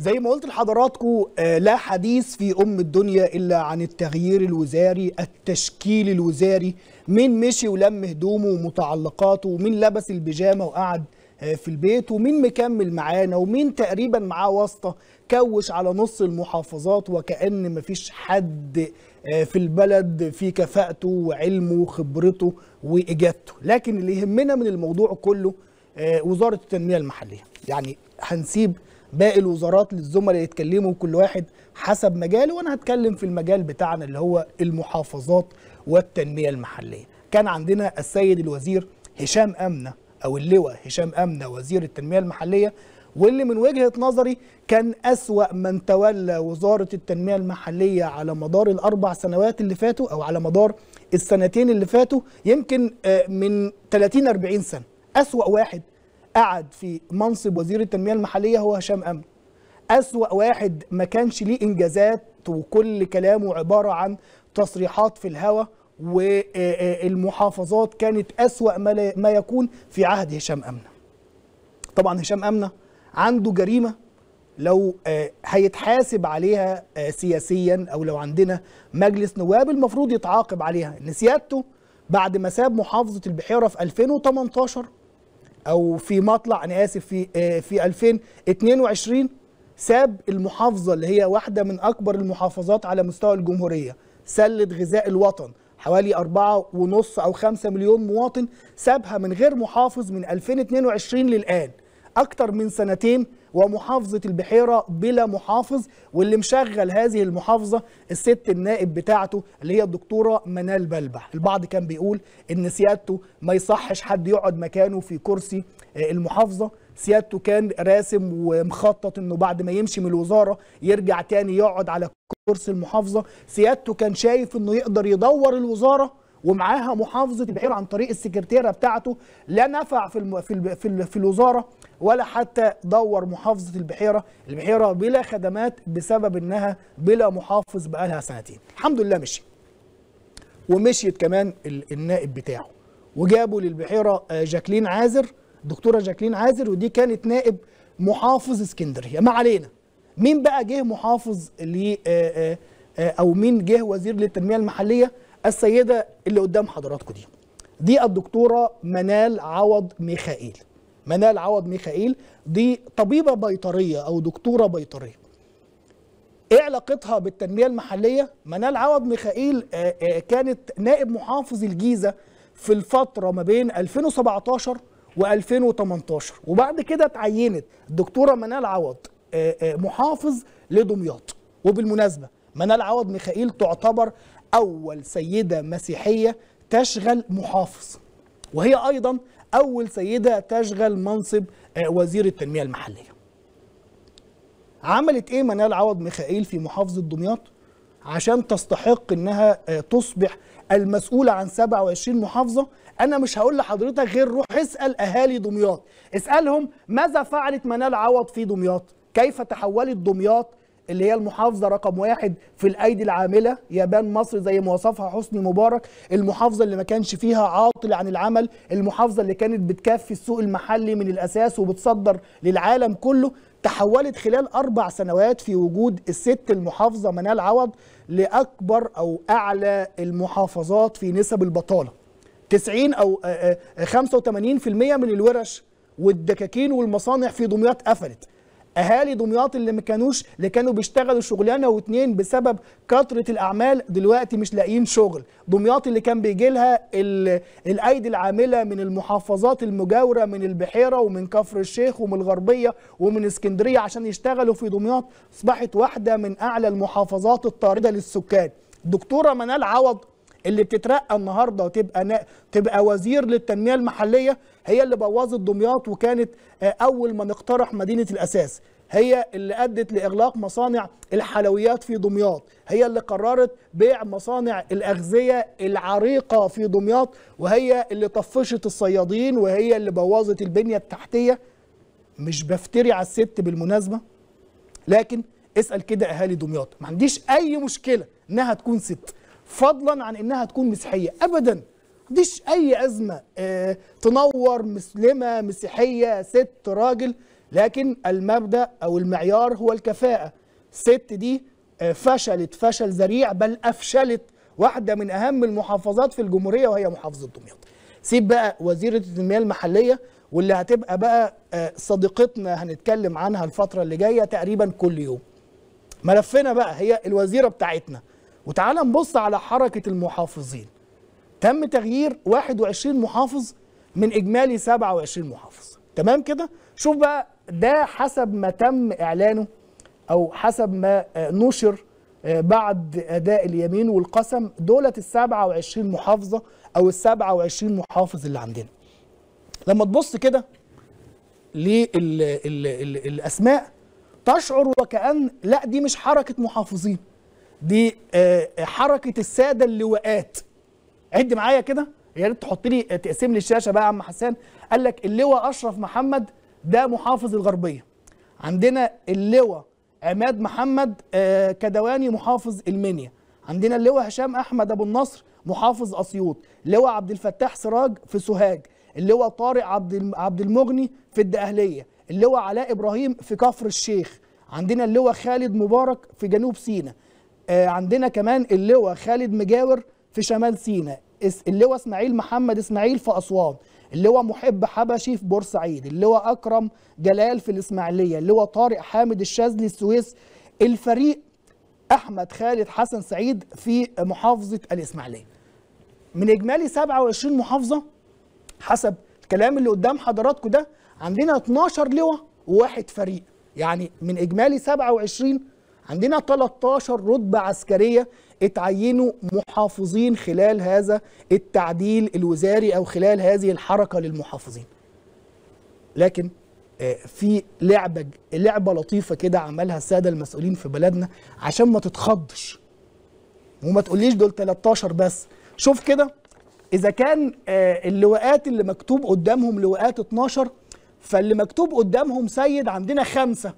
زي ما قلت لحضراتكم آه، لا حديث في ام الدنيا الا عن التغيير الوزاري التشكيل الوزاري مين مشي ولم هدومه ومتعلقاته ومين لبس البيجامه وقعد آه، في البيت ومين مكمل معانا ومين تقريبا معاه واسطه كوش على نص المحافظات وكأن مفيش حد آه، في البلد في كفاءته وعلمه وخبرته واجادته لكن اللي يهمنا من الموضوع كله وزاره التنميه المحليه يعني هنسيب باقي الوزارات للزملاء يتكلموا كل واحد حسب مجاله وانا هتكلم في المجال بتاعنا اللي هو المحافظات والتنميه المحليه كان عندنا السيد الوزير هشام امنه او اللواء هشام امنه وزير التنميه المحليه واللي من وجهه نظري كان اسوا من تولى وزاره التنميه المحليه على مدار الاربع سنوات اللي فاتوا او على مدار السنتين اللي فاتوا يمكن آه، من 30 40 سنه اسوا واحد قعد في منصب وزير التنميه المحليه هو هشام امن اسوا واحد ما كانش ليه انجازات وكل كلامه عباره عن تصريحات في الهواء والمحافظات كانت اسوا ما يكون في عهد هشام امنه طبعا هشام امنه عنده جريمه لو آه، هيتحاسب عليها آه، سياسيا او لو عندنا مجلس نواب المفروض يتعاقب عليها ان سيادته بعد ما ساب محافظه البحيره في 2018 او في مطلع انا اسف في آه، في 2022 ساب المحافظه اللي هي واحده من اكبر المحافظات على مستوى الجمهوريه سله غذاء الوطن حوالي أربعة ونص أو خمسة مليون مواطن سابها من غير محافظ من 2022 للآن أكتر من سنتين ومحافظة البحيرة بلا محافظ واللي مشغل هذه المحافظة الست النائب بتاعته اللي هي الدكتورة منال بلبع البعض كان بيقول ان سيادته ما يصحش حد يقعد مكانه في كرسي آه، المحافظة سيادته كان راسم ومخطط انه بعد ما يمشي من الوزاره يرجع تاني يقعد على كرسي المحافظه سيادته كان شايف انه يقدر يدور الوزاره ومعاها محافظه البحيره عن طريق السكرتيره بتاعته لا نفع في الم... في, ال... في, ال... في الوزاره ولا حتى دور محافظه البحيره البحيره بلا خدمات بسبب انها بلا محافظ بقالها سنتين الحمد لله مشي ومشيت كمان ال... النائب بتاعه وجابوا للبحيره آه، جاكلين عازر دكتوره جاكلين عازر ودي كانت نائب محافظ اسكندريه ما علينا مين بقى جه محافظ ل آه، آه، او مين جه وزير للتنميه المحليه السيده اللي قدام حضراتكم دي دي الدكتوره منال عوض ميخائيل منال عوض ميخائيل دي طبيبه بيطريه او دكتوره بيطريه ايه علاقتها بالتنميه المحليه منال عوض ميخائيل آه، آه، كانت نائب محافظ الجيزه في الفتره ما بين 2017 و2018 وبعد كده اتعينت الدكتوره منال عوض آه، محافظ لدمياط وبالمناسبه منال عوض ميخائيل تعتبر أول سيدة مسيحية تشغل محافظ وهي أيضا أول سيدة تشغل منصب آه، وزير التنمية المحلية عملت إيه منال عوض ميخائيل في محافظة دمياط عشان تستحق إنها آه، تصبح المسؤولة عن 27 محافظة أنا مش هقول لحضرتك غير روح اسأل أهالي دمياط اسألهم ماذا فعلت منال عوض في دمياط كيف تحولت دمياط اللي هي المحافظه رقم واحد في الايدي العامله يابان مصر زي ما وصفها حسني مبارك المحافظه اللي ما كانش فيها عاطل عن العمل المحافظه اللي كانت بتكفي السوق المحلي من الاساس وبتصدر للعالم كله تحولت خلال اربع سنوات في وجود الست المحافظه منال عوض لاكبر او اعلى المحافظات في نسب البطاله 90 او 85% آه، آه، من الورش والدكاكين والمصانع في دمياط قفلت اهالي دمياط اللي ما كانوش اللي كانوا بيشتغلوا شغلانه واتنين بسبب كثره الاعمال دلوقتي مش لاقيين شغل دمياط اللي كان بيجي لها الايدي العامله من المحافظات المجاوره من البحيره ومن كفر الشيخ ومن الغربيه ومن اسكندريه عشان يشتغلوا في دمياط اصبحت واحده من اعلى المحافظات الطارده للسكان دكتوره منال عوض اللي بتترقى النهارده وتبقى نا... تبقى وزير للتنميه المحليه هي اللي بوظت دمياط وكانت آه، اول من اقترح مدينه الاساس هي اللي ادت لاغلاق مصانع الحلويات في دمياط هي اللي قررت بيع مصانع الاغذيه العريقه في دمياط وهي اللي طفشت الصيادين وهي اللي بوظت البنيه التحتيه مش بفتري على الست بالمناسبه لكن اسال كده اهالي دمياط ما عنديش اي مشكله انها تكون ست فضلا عن انها تكون مسيحيه ابدا مفيش اي ازمه آه، تنور مسلمه مسيحيه ست راجل لكن المبدا او المعيار هو الكفاءه الست دي آه، فشلت فشل ذريع بل افشلت واحده من اهم المحافظات في الجمهوريه وهي محافظه دمياط سيب بقى وزيره التنميه المحليه واللي هتبقى بقى آه، صديقتنا هنتكلم عنها الفتره اللي جايه تقريبا كل يوم ملفنا بقى هي الوزيره بتاعتنا وتعالى نبص على حركة المحافظين تم تغيير 21 محافظ من إجمالي 27 محافظ تمام كده شوف بقى ده حسب ما تم إعلانه أو حسب ما آه، نشر آه، بعد أداء اليمين والقسم دولة ال 27 محافظة أو ال 27 محافظ اللي عندنا لما تبص كده للأسماء تشعر وكأن لا دي مش حركة محافظين دي آه، آه، حركه الساده اللواءات عد معايا كده يا ريت تحط لي آه، تقسم لي الشاشه بقى يا عم حسان قال لك اللواء اشرف محمد ده محافظ الغربيه عندنا اللواء عماد محمد كدواني محافظ المنيا عندنا اللواء هشام احمد ابو النصر محافظ اسيوط اللواء عبد الفتاح سراج في سوهاج اللواء طارق عبد عبد المغني في الدقهليه اللواء علاء ابراهيم في كفر الشيخ عندنا اللواء خالد مبارك في جنوب سيناء آه، عندنا كمان اللواء خالد مجاور في شمال سيناء اللواء اسماعيل محمد اسماعيل في اسوان اللواء محب حبشي في بورسعيد اللواء اكرم جلال في الاسماعيليه اللواء طارق حامد الشاذلي السويس الفريق احمد خالد حسن سعيد في محافظه الاسماعيليه من اجمالي 27 محافظه حسب الكلام اللي قدام حضراتكم ده عندنا 12 لواء وواحد فريق يعني من اجمالي 27 عندنا 13 رتبة عسكرية اتعينوا محافظين خلال هذا التعديل الوزاري أو خلال هذه الحركة للمحافظين لكن آه، في لعبة لعبة لطيفة كده عملها السادة المسؤولين في بلدنا عشان ما تتخضش وما تقوليش دول 13 بس شوف كده إذا كان آه، اللواءات اللي مكتوب قدامهم لواءات 12 فاللي مكتوب قدامهم سيد عندنا خمسة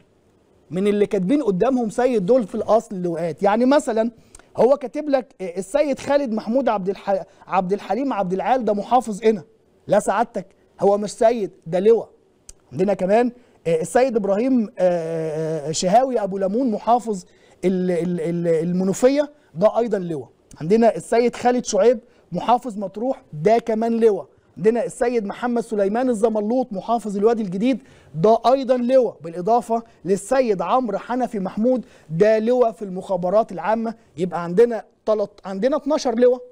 من اللي كاتبين قدامهم سيد دول في الاصل لواءات يعني مثلا هو كاتب لك السيد خالد محمود عبد الح... عبد الحليم عبد العال ده محافظ هنا لا سعادتك هو مش سيد ده لواء عندنا كمان آه، السيد ابراهيم آه، آه، شهاوي ابو ليمون محافظ المنوفيه ده ايضا لواء عندنا السيد خالد شعيب محافظ مطروح ده كمان لواء عندنا السيد محمد سليمان الزملوط محافظ الوادي الجديد ده ايضا لواء بالاضافه للسيد عمرو حنفي محمود ده لواء في المخابرات العامه يبقى عندنا تلت عندنا 12 لواء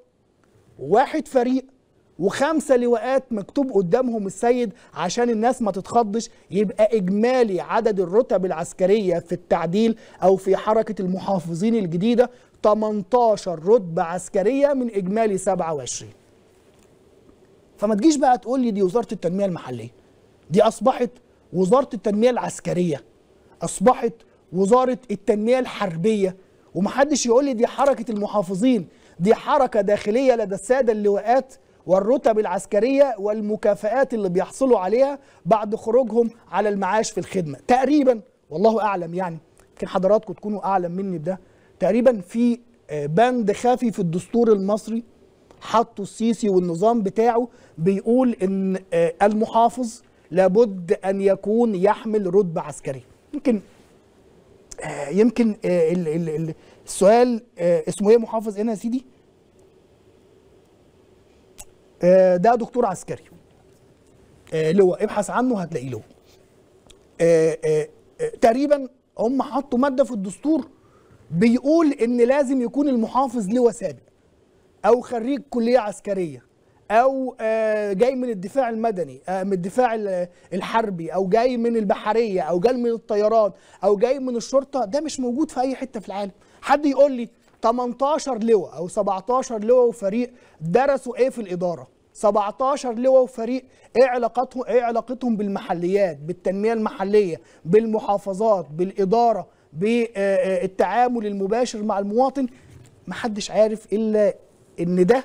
واحد فريق وخمسه لواءات مكتوب قدامهم السيد عشان الناس ما تتخضش يبقى اجمالي عدد الرتب العسكريه في التعديل او في حركه المحافظين الجديده 18 رتبه عسكريه من اجمالي 27 فما تجيش بقى تقول لي دي وزاره التنميه المحليه دي اصبحت وزاره التنميه العسكريه اصبحت وزاره التنميه الحربيه ومحدش يقول لي دي حركه المحافظين دي حركه داخليه لدى الساده اللواءات والرتب العسكريه والمكافئات اللي بيحصلوا عليها بعد خروجهم على المعاش في الخدمه تقريبا والله اعلم يعني يمكن حضراتكم تكونوا اعلم مني بده تقريبا في آه، بند خافي في الدستور المصري حطوا السيسي والنظام بتاعه بيقول ان آه، المحافظ لابد ان يكون يحمل رتبه عسكريه يمكن آه، يمكن آه، السؤال اسمه ايه محافظ هنا إيه يا سيدي ده دكتور عسكري لواء ابحث عنه هتلاقيه لواء تقريبا هم حطوا ماده في الدستور بيقول ان لازم يكون المحافظ لواء سابق او خريج كليه عسكريه او آه، جاي من الدفاع المدني آه، من الدفاع الحربي او جاي من البحريه او جاي من الطيران او جاي من الشرطه ده مش موجود في اي حته في العالم حد يقول لي 18 لواء او 17 لواء وفريق درسوا ايه في الاداره 17 لواء وفريق ايه علاقتهم ايه علاقتهم بالمحليات بالتنميه المحليه بالمحافظات بالاداره بالتعامل آه، المباشر مع المواطن محدش عارف الا ان ده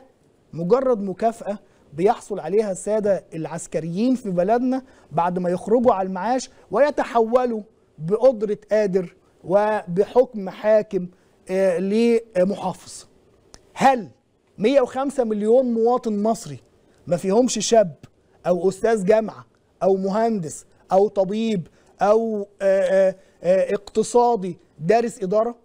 مجرد مكافاه بيحصل عليها الساده العسكريين في بلدنا بعد ما يخرجوا على المعاش ويتحولوا بقدره قادر وبحكم حاكم آه، لمحافظ هل 105 مليون مواطن مصري ما فيهمش شاب او استاذ جامعه او مهندس او طبيب او آه، آه، اقتصادي دارس اداره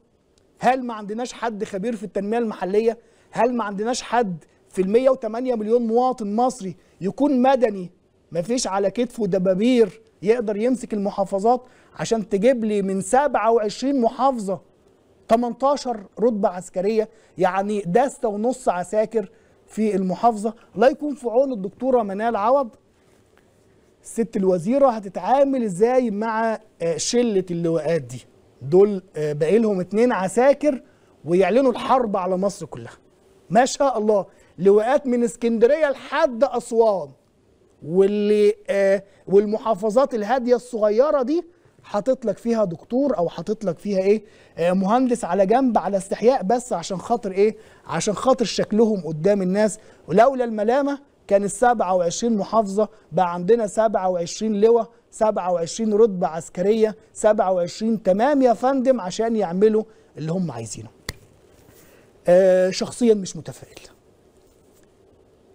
هل ما عندناش حد خبير في التنميه المحليه هل ما عندناش حد في ال 108 مليون مواطن مصري يكون مدني ما فيش على كتفه دبابير يقدر يمسك المحافظات عشان تجيب لي من 27 محافظه 18 رتبه عسكريه يعني دسته ونص عساكر في المحافظه لا يكون في عون الدكتوره منال عوض الست الوزيره هتتعامل ازاي مع آه، شله اللواءات دي دول آه، بقى لهم اتنين عساكر ويعلنوا الحرب على مصر كلها ما شاء الله لواءات من اسكندريه لحد اسوان واللي آه والمحافظات الهاديه الصغيره دي حاطط لك فيها دكتور او حاطط لك فيها ايه آه مهندس على جنب على استحياء بس عشان خاطر ايه عشان خاطر شكلهم قدام الناس ولولا الملامه كان ال 27 محافظه بقى عندنا 27 لواء 27 رتبه عسكريه 27 تمام يا فندم عشان يعملوا اللي هم عايزينه آه، شخصيا مش متفائل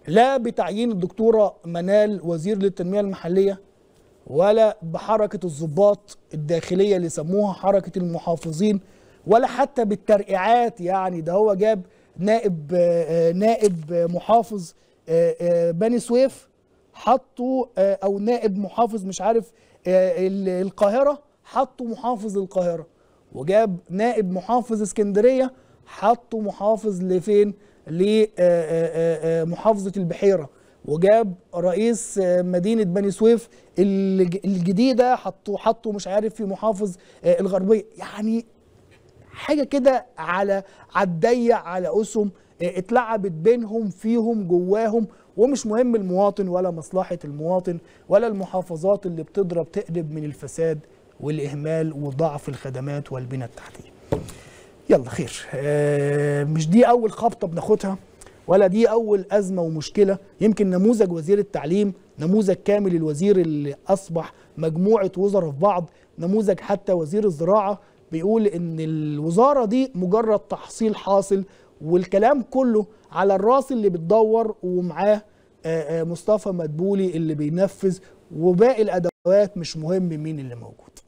لا بتعيين الدكتورة منال وزير للتنمية المحلية ولا بحركة الضباط الداخلية اللي سموها حركة المحافظين ولا حتى بالترقيعات يعني ده هو جاب نائب آه، آه، نائب محافظ بني سويف حطوا او نائب محافظ مش عارف القاهرة حطوا محافظ القاهرة وجاب نائب محافظ اسكندرية حطوا محافظ لفين لمحافظه آه، آه، آه، البحيره وجاب رئيس مدينه بني سويف الجديده حطوا حطوا مش عارف في محافظ الغربيه يعني حاجه كده على عدية على اسهم اتلعبت بينهم فيهم جواهم ومش مهم المواطن ولا مصلحه المواطن ولا المحافظات اللي بتضرب تقلب من الفساد والاهمال وضعف الخدمات والبنى التحتيه يلا خير آه، مش دي اول خبطه بناخدها ولا دي اول ازمه ومشكله يمكن نموذج وزير التعليم نموذج كامل الوزير اللي اصبح مجموعه وزراء في بعض نموذج حتى وزير الزراعه بيقول ان الوزاره دي مجرد تحصيل حاصل والكلام كله على الراس اللي بتدور ومعاه آه، آه، مصطفى مدبولي اللي بينفذ وباقي الادوات مش مهم مين اللي موجود